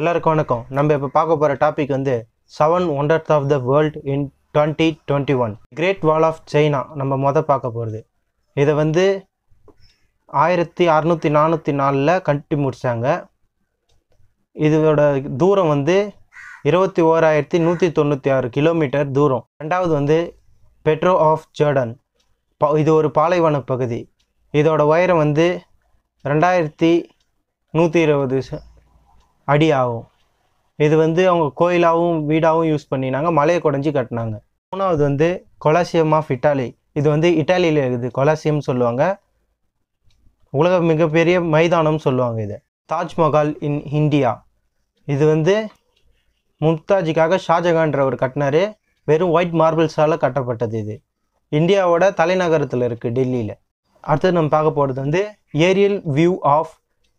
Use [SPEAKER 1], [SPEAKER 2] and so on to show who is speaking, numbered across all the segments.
[SPEAKER 1] எல்லாருக்கும் வணக்கம் நம்ம இப்போ பார்க்க போகிற டாபிக் வந்து seven wonders of the world in twenty twenty one great wall of China நம்ம மொதல் பார்க்க போகிறது இதை வந்து ஆயிரத்தி அறநூற்றி நானூற்றி நாலில் கட்டி முடித்தாங்க இதோட தூரம் வந்து இருபத்தி ஓராயிரத்தி நூற்றி தொண்ணூற்றி ஆறு கிலோமீட்டர் தூரம் ரெண்டாவது வந்து பெட்ரோ ஆஃப் ப இது ஒரு பாலைவன பகுதி இதோட உயரம் வந்து ரெண்டாயிரத்தி நூற்றி இருபது அடி ஆகும் இது வந்து அவங்க கோயிலாகவும் வீடாகவும் யூஸ் பண்ணினாங்க மலையை குடஞ்சி கட்டினாங்க மூணாவது வந்து கொலாசியம் ஆஃப் இட்டாலி இது வந்து இட்டாலியில் இருக்குது கொலாசியம் சொல்லுவாங்க உலக மிகப்பெரிய மைதானம் சொல்லுவாங்க இது தாஜ்மஹால் இன் இந்தியா இது வந்து மும்தாஜிக்காக ஷாஜகான்றவர் கட்டினார் வெறும் ஒயிட் மார்பிள்ஸால் கட்டப்பட்டது இது இந்தியாவோட தலைநகரத்தில் இருக்குது டெல்லியில் அடுத்தது நம்ம பார்க்க போகிறது வந்து aerial view of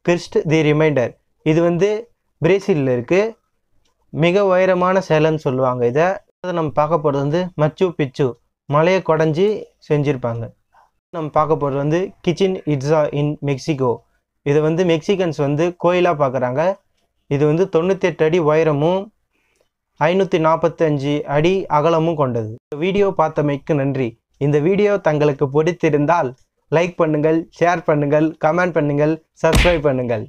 [SPEAKER 1] Christ the Redeemer இது வந்து பிரேசிலில் இருக்குது மிக உயரமான சேலைன்னு சொல்லுவாங்க இதை நம்ம பார்க்க போகிறது வந்து மச்சு பிச்சு மலையை குடஞ்சி செஞ்சுருப்பாங்க நம்ம பார்க்க போகிறது வந்து கிச்சன் இட்ஸா இன் மெக்சிகோ இதை வந்து மெக்சிகன்ஸ் வந்து கோயிலாக பார்க்குறாங்க இது வந்து தொண்ணூற்றி அடி உயரமும் ஐநூற்றி நாற்பத்தஞ்சு அடி அகலமும் கொண்டது வீடியோ பார்த்தமைக்கு நன்றி இந்த வீடியோ தங்களுக்கு பிடித்திருந்தால் லைக் பண்ணுங்கள் ஷேர் பண்ணுங்கள் கமெண்ட் பண்ணுங்கள் சப்ஸ்கிரைப் பண்ணுங்கள்